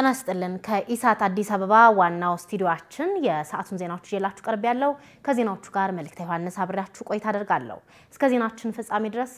ጤና ይስጥልን። ከኢሳት አዲስ አበባ ዋናው ስቱዲዮአችን የሰዓቱን ዜናዎች ይዤላችሁ ቀርብ ያለው ከዜናዎቹ ጋር መልእክተ ዮሐንስ አብሬያችሁ ቆይታ አደርጋለሁ። እስከ ዜናችን ፍጻሜ ድረስ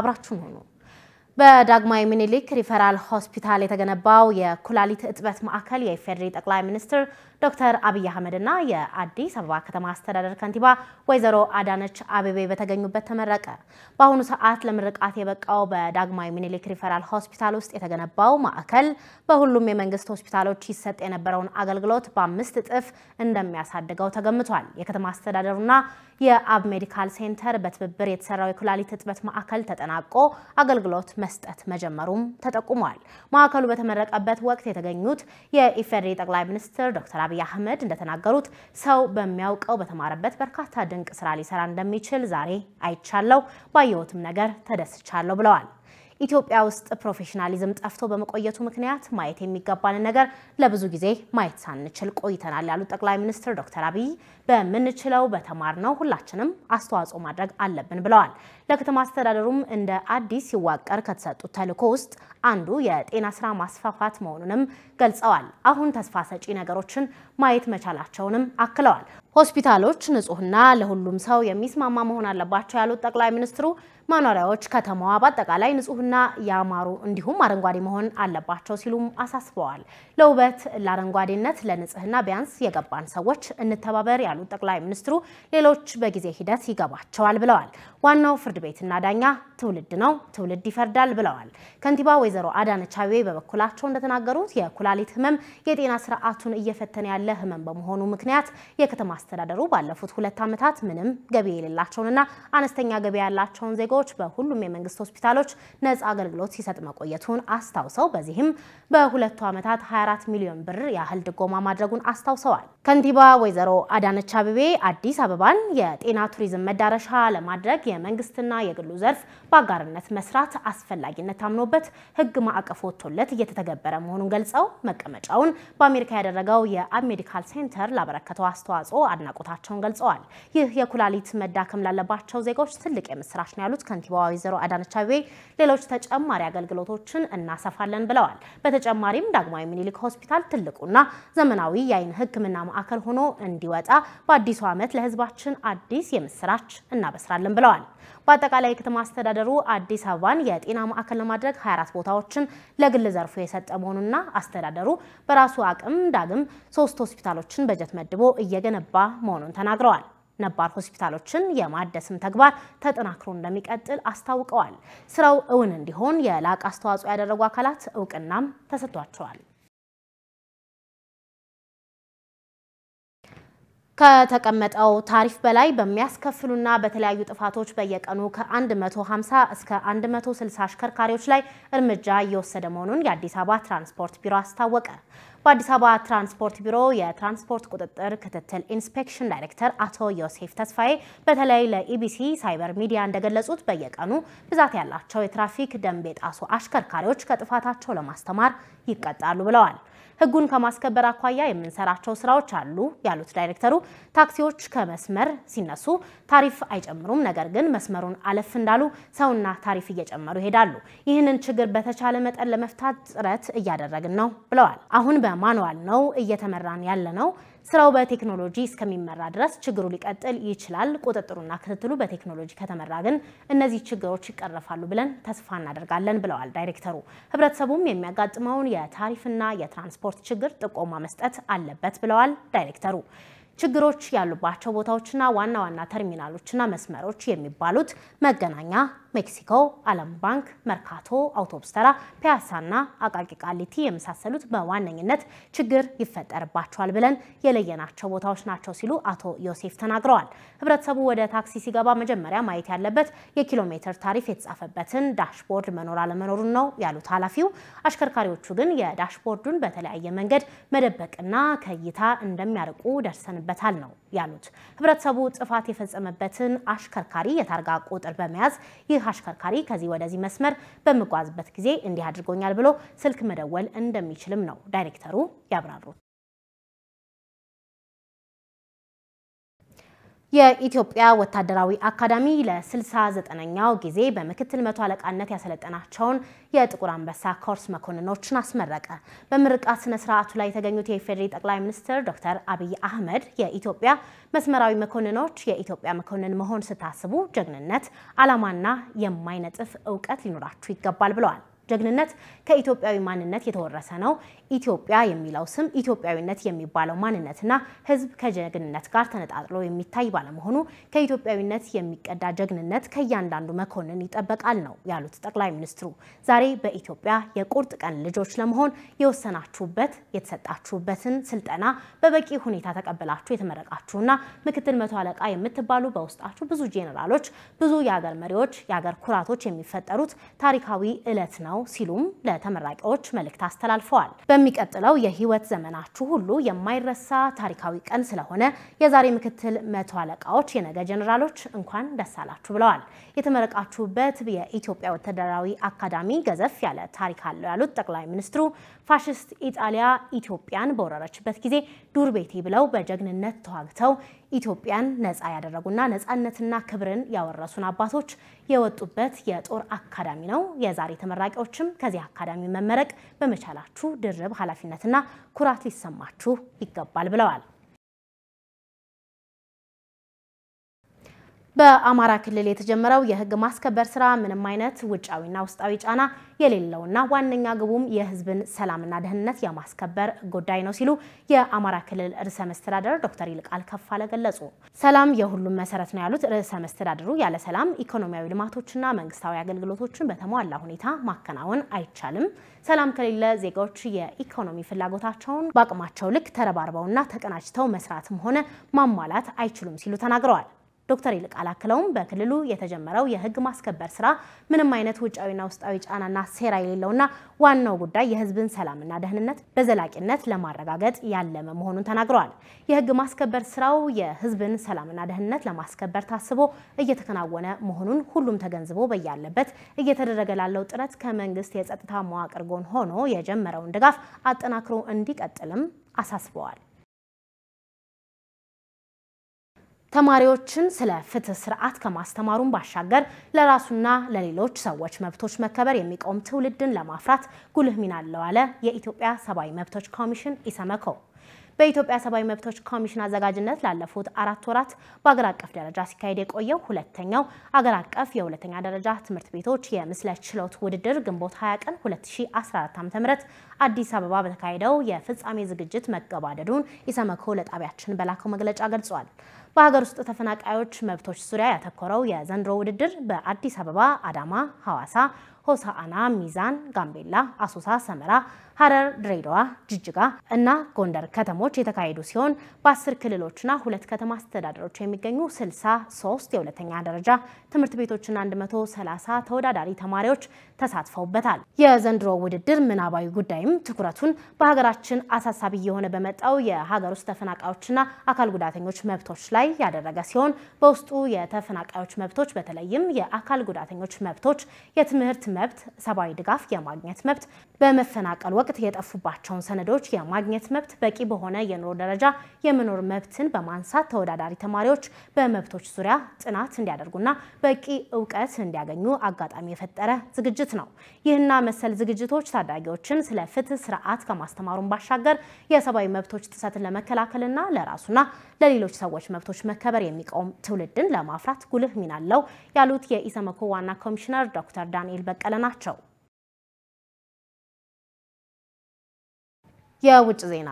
አብራችሁን ሆኑ። በዳግማዊ ምኒልክ ሪፈራል ሆስፒታል የተገነባው የኩላሊት እጥበት ማዕከል የኢፌዴሪ ጠቅላይ ሚኒስትር ዶክተር አብይ አህመድ እና የአዲስ አበባ ከተማ አስተዳደር ከንቲባ ወይዘሮ አዳነች አቤቤ በተገኙበት ተመረቀ። በአሁኑ ሰዓት ለምርቃት የበቃው በዳግማዊ ምኒልክ ሪፈራል ሆስፒታል ውስጥ የተገነባው ማዕከል በሁሉም የመንግስት ሆስፒታሎች ይሰጥ የነበረውን አገልግሎት በአምስት እጥፍ እንደሚያሳድገው ተገምቷል። የከተማ አስተዳደሩና የአብ ሜዲካል ሴንተር በትብብር የተሰራው የኩላሊት እጥበት ማዕከል ተጠናቆ አገልግሎት መስጠት መጀመሩም ተጠቁሟል። ማዕከሉ በተመረቀበት ወቅት የተገኙት የኢፌዴሪ ጠቅላይ ሚኒስትር ዶክተር አብይ አህመድ እንደተናገሩት ሰው በሚያውቀው በተማረበት በርካታ ድንቅ ስራ ሊሰራ እንደሚችል ዛሬ አይቻለው፣ ባየሁትም ነገር ተደስቻለሁ ብለዋል። ኢትዮጵያ ውስጥ ፕሮፌሽናሊዝም ጠፍቶ በመቆየቱ ምክንያት ማየት የሚገባንን ነገር ለብዙ ጊዜ ማየት ሳንችል ቆይተናል ያሉት ጠቅላይ ሚኒስትር ዶክተር አብይ በምንችለው በተማርነው ሁላችንም አስተዋጽኦ ማድረግ አለብን ብለዋል። ለከተማ አስተዳደሩም እንደ አዲስ ሲዋቀር ከተሰጡት ተልዕኮ ውስጥ አንዱ የጤና ስራ ማስፋፋት መሆኑንም ገልጸዋል። አሁን ተስፋ ሰጪ ነገሮችን ማየት መቻላቸውንም አክለዋል። ሆስፒታሎች ንጹህና ለሁሉም ሰው የሚስማማ መሆን አለባቸው ያሉት ጠቅላይ ሚኒስትሩ መኖሪያዎች ከተማዋ በአጠቃላይ ንጹህና ያማሩ እንዲሁም አረንጓዴ መሆን አለባቸው ሲሉም አሳስበዋል። ለውበት፣ ለአረንጓዴነት፣ ለንጽህና ቢያንስ የገባን ሰዎች እንተባበር ያሉት ጠቅላይ ሚኒስትሩ ሌሎች በጊዜ ሂደት ይገባቸዋል ብለዋል። ዋናው ፍርድ ቤትና ዳኛ ትውልድ ነው፣ ትውልድ ይፈርዳል ብለዋል። ከንቲባ ወይዘሮ አዳነች አቤቤ በበኩላቸው እንደተናገሩት የኩላሊት ህመም የጤና ስርዓቱን እየፈተነ ያለ ህመም በመሆኑ ምክንያት የከተማ አስተዳደሩ ባለፉት ሁለት ዓመታት ምንም ገቢ የሌላቸውንና አነስተኛ ገቢ ያላቸውን ዜጎ ሰዎች በሁሉም የመንግስት ሆስፒታሎች ነጻ አገልግሎት ሲሰጥ መቆየቱን አስታውሰው በዚህም በሁለቱ ዓመታት 24 ሚሊዮን ብር ያህል ድጎማ ማድረጉን አስታውሰዋል። ከንቲባ ወይዘሮ አዳነች አቤቤ አዲስ አበባን የጤና ቱሪዝም መዳረሻ ለማድረግ የመንግስትና የግሉ ዘርፍ በአጋርነት መስራት አስፈላጊነት አምኖበት ህግ ማዕቀፍ ወጥቶለት እየተተገበረ መሆኑን ገልጸው መቀመጫውን በአሜሪካ ያደረገው የአሜዲካል ሴንተር ላበረከተው አስተዋጽኦ አድናቆታቸውን ገልጸዋል። ይህ የኩላሊት መዳከም ላለባቸው ዜጎች ትልቅ የምስራች ነው ያሉት ከንቲባዋ ወይዘሮ አዳነች አቤቤ ሌሎች ተጨማሪ አገልግሎቶችን እናሰፋለን ብለዋል። በተጨማሪም ዳግማዊ ምኒልክ ሆስፒታል ትልቁና ዘመናዊ የአይን ህክምና ማዕከል ሆኖ እንዲወጣ በአዲሱ ዓመት ለህዝባችን አዲስ የምስራች እናበስራለን ብለዋል። በአጠቃላይ የከተማ አስተዳደሩ አዲስ አበባን የጤና ማዕከል ለማድረግ 24 ቦታዎችን ለግል ዘርፉ የሰጠ መሆኑና አስተዳደሩ በራሱ አቅም ዳግም ሶስት ሆስፒታሎችን በጀት መድቦ እየገነባ መሆኑን ተናግረዋል። ነባር ሆስፒታሎችን የማደስም ተግባር ተጠናክሮ እንደሚቀጥል አስታውቀዋል። ስራው እውን እንዲሆን የላቅ አስተዋጽኦ ያደረጉ አካላት እውቅናም ተሰጥቷቸዋል። ከተቀመጠው ታሪፍ በላይ በሚያስከፍሉና በተለያዩ ጥፋቶች በየቀኑ ከ150 እስከ 160 አሽከርካሪዎች ላይ እርምጃ እየወሰደ መሆኑን የአዲስ አበባ ትራንስፖርት ቢሮ አስታወቀ። በአዲስ አበባ ትራንስፖርት ቢሮ የትራንስፖርት ቁጥጥር ክትትል ኢንስፔክሽን ዳይሬክተር አቶ ዮሴፍ ተስፋዬ በተለይ ለኢቢሲ ሳይበር ሚዲያ እንደገለጹት በየቀኑ ብዛት ያላቸው የትራፊክ ደንብ የጣሱ አሽከርካሪዎች ከጥፋታቸው ለማስተማር ይቀጣሉ ብለዋል። ህጉን ከማስከበር አኳያ የምንሰራቸው ስራዎች አሉ ያሉት ዳይሬክተሩ ታክሲዎች ከመስመር ሲነሱ ታሪፍ አይጨምሩም፣ ነገር ግን መስመሩን አለፍ እንዳሉ ሰውና ታሪፍ እየጨመሩ ይሄዳሉ። ይህንን ችግር በተቻለ መጠን ለመፍታት ጥረት እያደረግን ነው ብለዋል። አሁን በማንዋል ነው እየተመራን ያለ ነው። ስራው በቴክኖሎጂ እስከሚመራ ድረስ ችግሩ ሊቀጥል ይችላል። ቁጥጥሩና ክትትሉ በቴክኖሎጂ ከተመራ ግን እነዚህ ችግሮች ይቀረፋሉ ብለን ተስፋ እናደርጋለን ብለዋል ዳይሬክተሩ። ህብረተሰቡም የሚያጋጥመውን የታሪፍና የትራንስፖርት ችግር ጥቆማ መስጠት አለበት ብለዋል ዳይሬክተሩ። ችግሮች ያሉባቸው ቦታዎችና ዋና ዋና ተርሚናሎችና መስመሮች የሚባሉት መገናኛ ሜክሲኮ፣ ዓለም ባንክ፣ መርካቶ፣ አውቶቡስ ተራ፣ ፒያሳና አቃቂ ቃሊቲ የመሳሰሉት በዋነኝነት ችግር ይፈጠርባቸዋል ብለን የለየናቸው ቦታዎች ናቸው ሲሉ አቶ ዮሴፍ ተናግረዋል። ህብረተሰቡ ወደ ታክሲ ሲገባ መጀመሪያ ማየት ያለበት የኪሎ ሜትር ታሪፍ የተጻፈበትን ዳሽቦርድ መኖር አለመኖሩን ነው ያሉት ኃላፊው፣ አሽከርካሪዎቹ ግን የዳሽቦርዱን በተለያየ መንገድ መደበቅና ከእይታ እንደሚያርቁ ደርሰንበታል ነው ያሉት። ህብረተሰቡ ጥፋት የፈጸመበትን አሽከርካሪ የታርጋ ቁጥር በመያዝ ይህ አሽከርካሪ ከዚህ ወደዚህ መስመር በምጓዝበት ጊዜ እንዲህ አድርጎኛል ብሎ ስልክ መደወል እንደሚችልም ነው ዳይሬክተሩ ያብራሩት። የኢትዮጵያ ወታደራዊ አካዳሚ ለ69ኛው ጊዜ በምክትል መቶ አለቃነት ያሰለጠናቸውን የጥቁር አንበሳ ኮርስ መኮንኖችን አስመረቀ። በምርቃት ስነ ስርዓቱ ላይ የተገኙት የኢፌዴሪ ጠቅላይ ሚኒስትር ዶክተር አብይ አህመድ የኢትዮጵያ መስመራዊ መኮንኖች የኢትዮጵያ መኮንን መሆን ስታስቡ ጀግንነት፣ ዓላማና የማይነጥፍ እውቀት ሊኖራችሁ ይገባል ብለዋል። ጀግንነት ከኢትዮጵያዊ ማንነት የተወረሰ ነው። ኢትዮጵያ የሚለው ስም ኢትዮጵያዊነት የሚባለው ማንነትና ሕዝብ ከጀግንነት ጋር ተነጣጥሎ የሚታይ ባለመሆኑ ከኢትዮጵያዊነት የሚቀዳ ጀግንነት ከእያንዳንዱ መኮንን ይጠበቃል ነው ያሉት ጠቅላይ ሚኒስትሩ። ዛሬ በኢትዮጵያ የቁርጥ ቀን ልጆች ለመሆን የወሰናችሁበት የተሰጣችሁበትን ስልጠና በበቂ ሁኔታ ተቀብላችሁ የተመረቃችሁና ምክትል መቶ አለቃ የምትባሉ በውስጣችሁ ብዙ ጄኔራሎች፣ ብዙ የሀገር መሪዎች፣ የሀገር ኩራቶች የሚፈጠሩት ታሪካዊ እለት ነው ነው ሲሉም ለተመራቂዎች መልእክት አስተላልፈዋል። በሚቀጥለው የህይወት ዘመናችሁ ሁሉ የማይረሳ ታሪካዊ ቀን ስለሆነ የዛሬ ምክትል መቶ አለቃዎች፣ የነገ ጀኔራሎች እንኳን ደስ አላችሁ ብለዋል። የተመረቃችሁበት የኢትዮጵያ ወታደራዊ አካዳሚ ገዘፍ ያለ ታሪክ አለው ያሉት ጠቅላይ ሚኒስትሩ ፋሽስት ኢጣሊያ ኢትዮጵያን በወረረችበት ጊዜ ዱር ቤቴ ብለው በጀግንነት ተዋግተው ኢትዮጵያን ነጻ ያደረጉና ነጻነትና ክብርን ያወረሱን አባቶች የወጡበት የጦር አካዳሚ ነው። የዛሬ ተመራቂዎችም ከዚህ አካዳሚ መመረቅ በመቻላችሁ ድርብ ኃላፊነትና ኩራት ሊሰማችሁ ይገባል ብለዋል። በአማራ ክልል የተጀመረው የህግ ማስከበር ስራ ምንም አይነት ውጫዊና ውስጣዊ ጫና የሌለውና ዋነኛ ግቡም የህዝብን ሰላምና ደህንነት የማስከበር ጉዳይ ነው ሲሉ የአማራ ክልል ርዕሰ መስተዳደር ዶክተር ይልቃል ከፋለ ገለጹ። ሰላም የሁሉም መሰረት ነው ያሉት ርዕሰ መስተዳደሩ ያለ ሰላም ኢኮኖሚያዊ ልማቶችና መንግስታዊ አገልግሎቶችን በተሟላ ሁኔታ ማከናወን አይቻልም። ሰላም ከሌለ ዜጋዎች የኢኮኖሚ ፍላጎታቸውን በአቅማቸው ልክ ተረባርበውና ተቀናጅተው መስራትም ሆነ ማሟላት አይችሉም ሲሉ ተናግረዋል። ዶክተር ይልቃል አክለውም በክልሉ የተጀመረው የህግ ማስከበር ስራ ምንም አይነት ውጫዊና ውስጣዊ ጫናና ሴራ የሌለውና ዋናው ጉዳይ የህዝብን ሰላምና ደህንነት በዘላቂነት ለማረጋገጥ ያለመ መሆኑን ተናግረዋል። የህግ ማስከበር ስራው የህዝብን ሰላምና ደህንነት ለማስከበር ታስቦ እየተከናወነ መሆኑን ሁሉም ተገንዝቦ በያለበት እየተደረገ ላለው ጥረት ከመንግስት የጸጥታ መዋቅር ጎን ሆኖ የጀመረውን ድጋፍ አጠናክሮ እንዲቀጥልም አሳስበዋል። ተማሪዎችን ስለ ፍትህ ስርዓት ከማስተማሩን ባሻገር ለራሱና ለሌሎች ሰዎች መብቶች መከበር የሚቆም ትውልድን ለማፍራት ጉልህ ሚና አለው አለ የኢትዮጵያ ሰብአዊ መብቶች ኮሚሽን ኢሰመኮ። በኢትዮጵያ ሰብአዊ መብቶች ኮሚሽን አዘጋጅነት ላለፉት አራት ወራት በአገር አቀፍ ደረጃ ሲካሄድ የቆየው ሁለተኛው አገር አቀፍ የሁለተኛ ደረጃ ትምህርት ቤቶች የምስለ ችሎት ውድድር ግንቦት 20 ቀን 2014 ዓ.ም አዲስ አበባ በተካሄደው የፍጻሜ ዝግጅት መገባደዱን ኢሰመኮ ለጣቢያችን በላከው መግለጫ ገልጿል። በሀገር ውስጥ ተፈናቃዮች መብቶች ዙሪያ ያተኮረው የዘንድሮ ውድድር በአዲስ አበባ፣ አዳማ፣ ሐዋሳ ሆሳአና፣ ሚዛን፣ ጋምቤላ፣ አሶሳ፣ ሰመራ፣ ሀረር ድሬዳዋ፣ ጅጅጋ እና ጎንደር ከተሞች የተካሄዱ ሲሆን በአስር ክልሎችና ሁለት ከተማ አስተዳደሮች የሚገኙ 63 የሁለተኛ ደረጃ ትምህርት ቤቶችና 130 ተወዳዳሪ ተማሪዎች ተሳትፈውበታል። የዘንድሮ ውድድር ምናባዊ ጉዳይም ትኩረቱን በሀገራችን አሳሳቢ የሆነ በመጣው የሀገር ውስጥ ተፈናቃዮችና አካል ጉዳተኞች መብቶች ላይ ያደረገ ሲሆን በውስጡ የተፈናቃዮች መብቶች በተለይም የአካል ጉዳተኞች መብቶች፣ የትምህርት መብት፣ ሰብአዊ ድጋፍ የማግኘት መብት፣ በመፈናቀል ወቅት የጠፉባቸውን ሰነዶች የማግኘት መብት፣ በቂ በሆነ የኑሮ ደረጃ የመኖር መብትን በማንሳት ተወዳዳሪ ተማሪዎች በመብቶች ዙሪያ ጥናት እንዲያደርጉና በቂ እውቀት እንዲያገኙ አጋጣሚ የፈጠረ ዝግጅት ነው። ይህና መሰል ዝግጅቶች ታዳጊዎችን ስለ ፍትህ ስርዓት ከማስተማሩን ባሻገር የሰብአዊ መብቶች ጥሰትን ለመከላከልና ለራሱና ለሌሎች ሰዎች መብቶች መከበር የሚቆም ትውልድን ለማፍራት ጉልህ ሚና አለው ያሉት የኢሰመኮ ዋና ኮሚሽነር ዶክተር ዳንኤል በ በቀለ ናቸው። የውጭ ዜና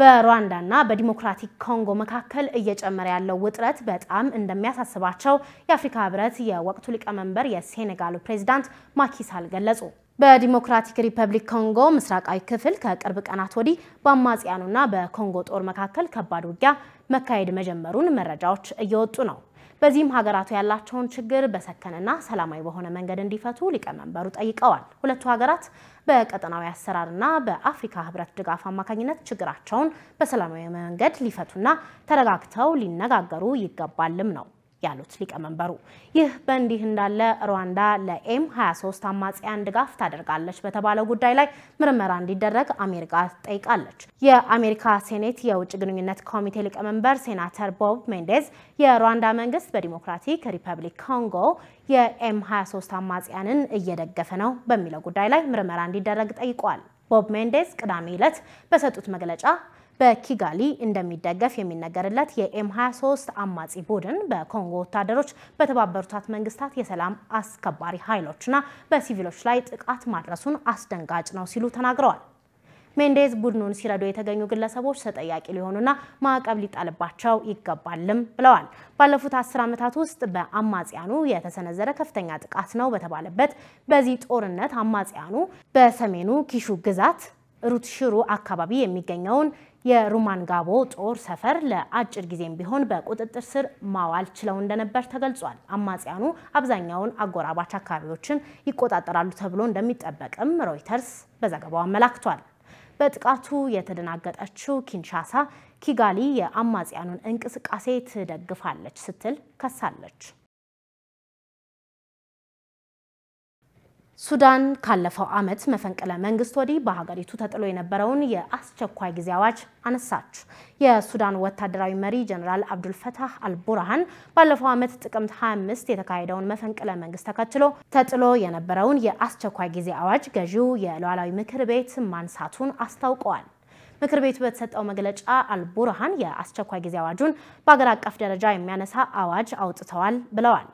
በሩዋንዳና በዲሞክራቲክ ኮንጎ መካከል እየጨመረ ያለው ውጥረት በጣም እንደሚያሳስባቸው የአፍሪካ ህብረት የወቅቱ ሊቀመንበር የሴኔጋሉ ፕሬዚዳንት ማኪሳል ገለጹ። በዲሞክራቲክ ሪፐብሊክ ኮንጎ ምስራቃዊ ክፍል ከቅርብ ቀናት ወዲህ በአማጽያኑና በኮንጎ ጦር መካከል ከባድ ውጊያ መካሄድ መጀመሩን መረጃዎች እየወጡ ነው። በዚህም ሀገራቱ ያላቸውን ችግር በሰከነና ሰላማዊ በሆነ መንገድ እንዲፈቱ ሊቀመንበሩ ጠይቀዋል። ሁለቱ ሀገራት በቀጠናዊ አሰራርና በአፍሪካ ህብረት ድጋፍ አማካኝነት ችግራቸውን በሰላማዊ መንገድ ሊፈቱና ተረጋግተው ሊነጋገሩ ይገባልም ነው ያሉት ሊቀመንበሩ። ይህ በእንዲህ እንዳለ ሩዋንዳ ለኤም 23 አማጽያን ድጋፍ ታደርጋለች በተባለው ጉዳይ ላይ ምርመራ እንዲደረግ አሜሪካ ጠይቃለች። የአሜሪካ ሴኔት የውጭ ግንኙነት ኮሚቴ ሊቀመንበር ሴናተር ቦብ ሜንዴዝ የሩዋንዳ መንግስት በዲሞክራቲክ ሪፐብሊክ ኮንጎ የኤም 23 አማጽያንን እየደገፈ ነው በሚለው ጉዳይ ላይ ምርመራ እንዲደረግ ጠይቋል። ቦብ ሜንዴዝ ቅዳሜ ዕለት በሰጡት መግለጫ በኪጋሊ እንደሚደገፍ የሚነገርለት የኤም 23 አማጺ ቡድን በኮንጎ ወታደሮች፣ በተባበሩት መንግስታት የሰላም አስከባሪ ኃይሎችና በሲቪሎች ላይ ጥቃት ማድረሱን አስደንጋጭ ነው ሲሉ ተናግረዋል። ሜንዴዝ ቡድኑን ሲረዱ የተገኙ ግለሰቦች ተጠያቂ ሊሆኑና ማዕቀብ ሊጣልባቸው ይገባልም ብለዋል። ባለፉት አስር ዓመታት ውስጥ በአማጽያኑ የተሰነዘረ ከፍተኛ ጥቃት ነው በተባለበት በዚህ ጦርነት አማጽያኑ በሰሜኑ ኪሹ ግዛት ሩትሽሩ አካባቢ የሚገኘውን የሩማንጋቦ ጦር ሰፈር ለአጭር ጊዜም ቢሆን በቁጥጥር ስር ማዋል ችለው እንደነበር ተገልጿል። አማጽያኑ አብዛኛውን አጎራባች አካባቢዎችን ይቆጣጠራሉ ተብሎ እንደሚጠበቅም ሮይተርስ በዘገባው አመላክቷል። በጥቃቱ የተደናገጠችው ኪንሻሳ ኪጋሊ የአማጽያኑን እንቅስቃሴ ትደግፋለች ስትል ከሳለች። ሱዳን ካለፈው ዓመት መፈንቅለ መንግስት ወዲህ በሀገሪቱ ተጥሎ የነበረውን የአስቸኳይ ጊዜ አዋጅ አነሳች። የሱዳን ወታደራዊ መሪ ጀኔራል አብዱልፈታህ አልቡርሃን ባለፈው ዓመት ጥቅምት 25 የተካሄደውን መፈንቅለ መንግስት ተከትሎ ተጥሎ የነበረውን የአስቸኳይ ጊዜ አዋጅ ገዢው የሉዓላዊ ምክር ቤት ማንሳቱን አስታውቀዋል። ምክር ቤቱ በተሰጠው መግለጫ አልቡርሃን የአስቸኳይ ጊዜ አዋጁን በአገር አቀፍ ደረጃ የሚያነሳ አዋጅ አውጥተዋል ብለዋል።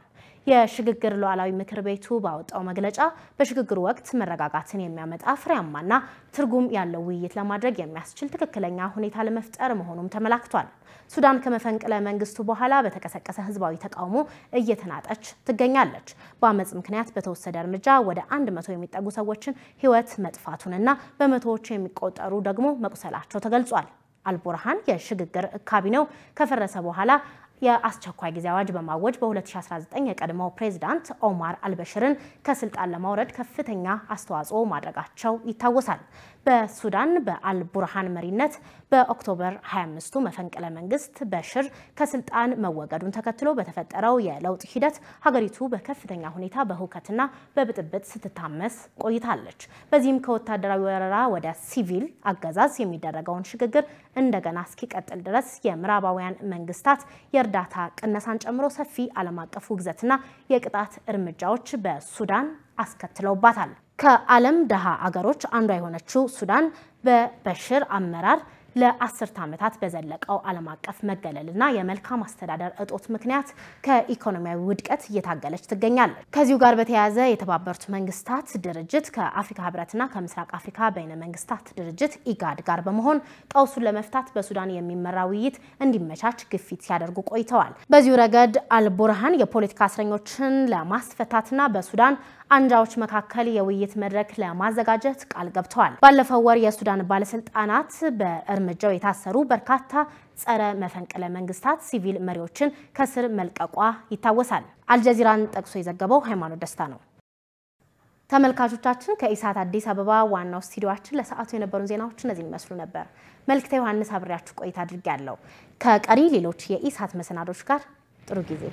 የሽግግር ሉዓላዊ ምክር ቤቱ ባወጣው መግለጫ በሽግግሩ ወቅት መረጋጋትን የሚያመጣ ፍሬያማና ትርጉም ያለው ውይይት ለማድረግ የሚያስችል ትክክለኛ ሁኔታ ለመፍጠር መሆኑም ተመላክቷል። ሱዳን ከመፈንቅለ መንግስቱ በኋላ በተቀሰቀሰ ህዝባዊ ተቃውሞ እየተናጠች ትገኛለች። በአመፅ ምክንያት በተወሰደ እርምጃ ወደ አንድ መቶ የሚጠጉ ሰዎችን ህይወት መጥፋቱንና በመቶዎች የሚቆጠሩ ደግሞ መቁሰላቸው ተገልጿል። አልቡርሃን የሽግግር ካቢኔው ከፈረሰ በኋላ የአስቸኳይ ጊዜ አዋጅ በማወጅ በ2019 የቀድሞው ፕሬዝዳንት ኦማር አልበሽርን ከስልጣን ለማውረድ ከፍተኛ አስተዋጽኦ ማድረጋቸው ይታወሳል። በሱዳን በአልቡርሃን መሪነት በኦክቶበር 25ቱ መፈንቅለ መንግስት በሽር ከስልጣን መወገዱን ተከትሎ በተፈጠረው የለውጥ ሂደት ሀገሪቱ በከፍተኛ ሁኔታ በሁከትና በብጥብጥ ስትታመስ ቆይታለች። በዚህም ከወታደራዊ ወረራ ወደ ሲቪል አገዛዝ የሚደረገውን ሽግግር እንደገና እስኪቀጥል ድረስ የምዕራባውያን መንግስታት የእርዳታ ቅነሳን ጨምሮ ሰፊ ዓለም አቀፍ ውግዘትና የቅጣት እርምጃዎች በሱዳን አስከትለውባታል። ከዓለም ድሃ አገሮች አንዷ የሆነችው ሱዳን በበሽር አመራር ለአስርት ዓመታት በዘለቀው ዓለም አቀፍ መገለልና የመልካም አስተዳደር እጦት ምክንያት ከኢኮኖሚያዊ ውድቀት እየታገለች ትገኛለች። ከዚሁ ጋር በተያያዘ የተባበሩት መንግስታት ድርጅት ከአፍሪካ ህብረትና ከምስራቅ አፍሪካ በይነ መንግስታት ድርጅት ኢጋድ ጋር በመሆን ቀውሱን ለመፍታት በሱዳን የሚመራ ውይይት እንዲመቻች ግፊት ሲያደርጉ ቆይተዋል። በዚሁ ረገድ አልቡርሃን የፖለቲካ እስረኞችን ለማስፈታትና በሱዳን አንጃዎች መካከል የውይይት መድረክ ለማዘጋጀት ቃል ገብተዋል። ባለፈው ወር የሱዳን ባለስልጣናት በእርምጃው የታሰሩ በርካታ ጸረ መፈንቅለ መንግስታት ሲቪል መሪዎችን ከስር መልቀቋ ይታወሳል። አልጀዚራን ጠቅሶ የዘገበው ሃይማኖት ደስታ ነው። ተመልካቾቻችን ከኢሳት አዲስ አበባ ዋናው ስቱዲዮችን ለሰዓቱ የነበሩን ዜናዎች እነዚህ ይመስሉ ነበር። መልክተ ዮሐንስ አብሬያችሁ ቆይታ አድርጌያለሁ። ከቀሪ ሌሎች የኢሳት መሰናዶች ጋር ጥሩ ጊዜ